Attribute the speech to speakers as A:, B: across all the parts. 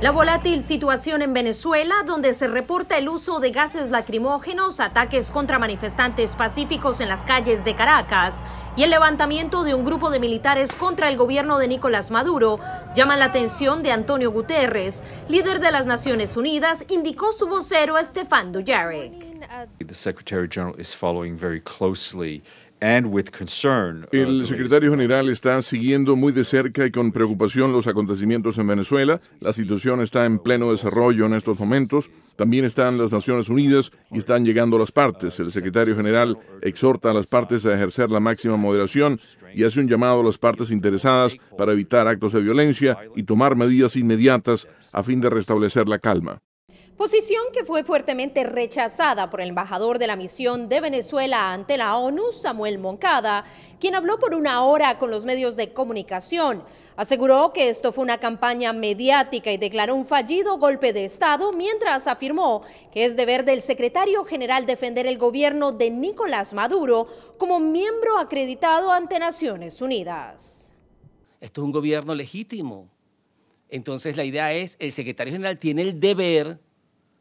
A: La volátil situación en Venezuela, donde se reporta el uso de gases lacrimógenos, ataques contra manifestantes pacíficos en las calles de Caracas y el levantamiento de un grupo de militares contra el gobierno de Nicolás Maduro, llaman la atención de Antonio Guterres, líder de las Naciones Unidas, indicó su vocero Estefan Dujarric.
B: Uh, El secretario
C: general está siguiendo muy de cerca y con preocupación los acontecimientos en Venezuela. La situación está en pleno desarrollo en estos momentos. También están las Naciones Unidas y están llegando las partes. El secretario general exhorta a las partes a ejercer la máxima moderación y hace un llamado a las partes interesadas para evitar actos de violencia y tomar medidas inmediatas a fin de restablecer la calma
A: posición que fue fuertemente rechazada por el embajador de la misión de Venezuela ante la ONU, Samuel Moncada, quien habló por una hora con los medios de comunicación. Aseguró que esto fue una campaña mediática y declaró un fallido golpe de Estado, mientras afirmó que es deber del secretario general defender el gobierno de Nicolás Maduro como miembro acreditado ante Naciones Unidas.
D: Esto es un gobierno legítimo. Entonces la idea es, el secretario general tiene el deber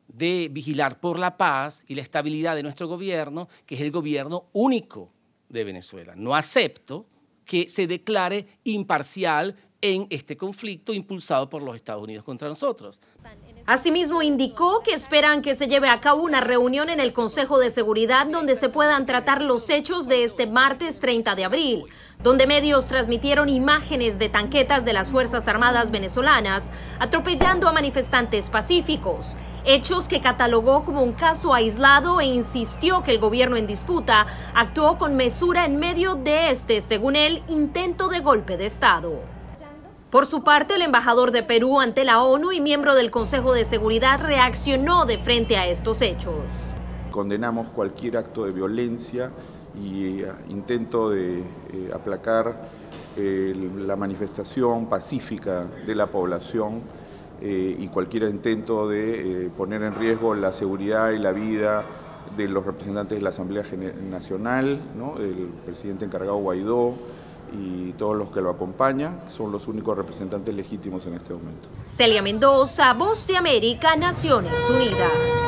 D: de vigilar por la paz y la estabilidad de nuestro gobierno, que es el gobierno único de Venezuela. No acepto que se declare imparcial en este conflicto impulsado por los Estados Unidos contra nosotros.
A: Asimismo, indicó que esperan que se lleve a cabo una reunión en el Consejo de Seguridad donde se puedan tratar los hechos de este martes 30 de abril, donde medios transmitieron imágenes de tanquetas de las Fuerzas Armadas venezolanas atropellando a manifestantes pacíficos, hechos que catalogó como un caso aislado e insistió que el gobierno en disputa actuó con mesura en medio de este, según él, intento de golpe de Estado. Por su parte, el embajador de Perú ante la ONU y miembro del Consejo de Seguridad reaccionó de frente a estos hechos.
B: Condenamos cualquier acto de violencia y eh, intento de eh, aplacar eh, la manifestación pacífica de la población y cualquier intento de poner en riesgo la seguridad y la vida de los representantes de la Asamblea Nacional, ¿no? el presidente encargado Guaidó, y todos los que lo acompañan, son los únicos representantes legítimos en este momento.
A: Celia Mendoza, Voz de América, Naciones Unidas.